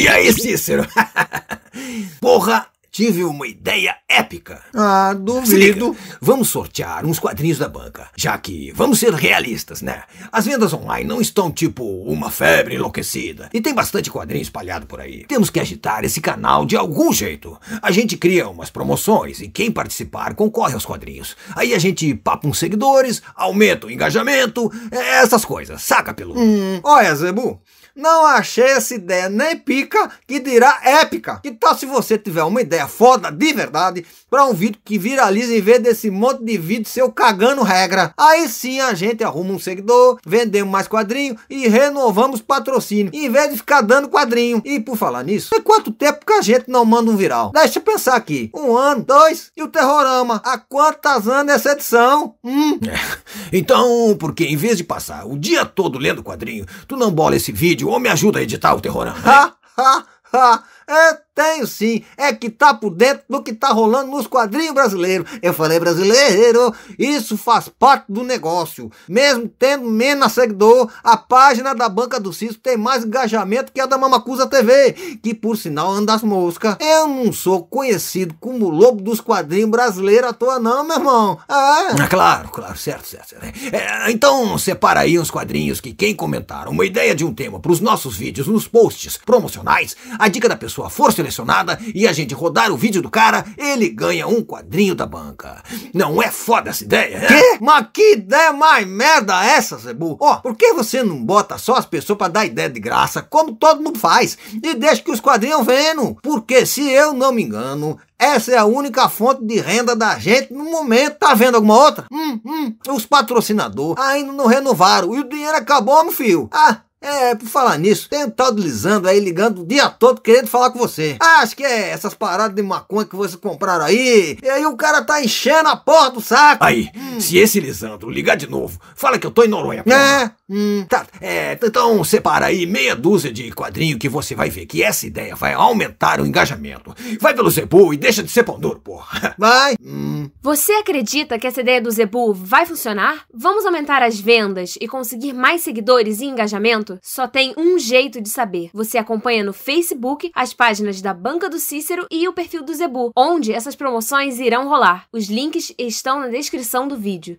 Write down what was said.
E aí, Cícero? Porra, tive uma ideia épica. Ah, duvido. Vamos sortear uns quadrinhos da banca, já que vamos ser realistas, né? As vendas online não estão tipo uma febre enlouquecida e tem bastante quadrinho espalhado por aí. Temos que agitar esse canal de algum jeito. A gente cria umas promoções e quem participar concorre aos quadrinhos. Aí a gente papa uns seguidores, aumenta o engajamento, é, essas coisas. Saca, pelo. Hum. Olha, Zebu, não achei essa ideia nem pica, que dirá épica. Que tal se você tiver uma ideia foda de verdade para um vídeo que viraliza em vez desse monte de vídeo seu cagando regra? Aí sim a gente arruma um seguidor, vendemos mais quadrinho e renovamos patrocínio, em vez de ficar dando quadrinho. E por falar nisso, é quanto tempo que a gente não manda um viral? Deixa eu pensar aqui. Um ano, dois e o Terrorama. Há quantas anos essa edição? Hum. É. Então, porque em vez de passar o dia todo lendo quadrinho, tu não bola esse vídeo me ajuda a editar o terror? Né? Ha, ha, ha. É, tenho sim. É que tá por dentro do que tá rolando nos quadrinhos brasileiros. Eu falei brasileiro, isso faz parte do negócio. Mesmo tendo menos seguidor, a página da Banca do Cisco tem mais engajamento que a da Mamacusa TV, que por sinal anda as moscas. Eu não sou conhecido como lobo dos quadrinhos brasileiros à toa não, meu irmão. É. Ah, claro, claro, certo, certo. certo. É, então separa aí uns quadrinhos que quem comentar uma ideia de um tema para os nossos vídeos nos posts promocionais, a dica da pessoa sua força selecionada e a gente rodar o vídeo do cara, ele ganha um quadrinho da banca. Não é foda essa ideia? É? Que? Mas que ideia mais merda é essa, Zebu? Ó, oh, por que você não bota só as pessoas para dar ideia de graça, como todo mundo faz, e deixa que os quadrinhos vendo? Porque, se eu não me engano, essa é a única fonte de renda da gente no momento. Tá vendo alguma outra? Hum, hum. Os patrocinadores ainda não renovaram e o dinheiro acabou, meu filho. Ah, é, por falar nisso, tem um tal do Lisandro aí ligando o dia todo querendo falar com você. Ah, acho que é essas paradas de maconha que vocês compraram aí, e aí o cara tá enchendo a porra do saco. Aí, hum. se esse Lisandro ligar de novo, fala que eu tô em Noronha, porra. É, hum. Tá, é, então separa aí meia dúzia de quadrinho que você vai ver que essa ideia vai aumentar o engajamento. Vai pelo Zebu e deixa de ser pão duro, porra. Vai. Hum. Você acredita que essa ideia do Zebu vai funcionar? Vamos aumentar as vendas e conseguir mais seguidores e engajamento? Só tem um jeito de saber. Você acompanha no Facebook as páginas da Banca do Cícero e o perfil do Zebu, onde essas promoções irão rolar. Os links estão na descrição do vídeo.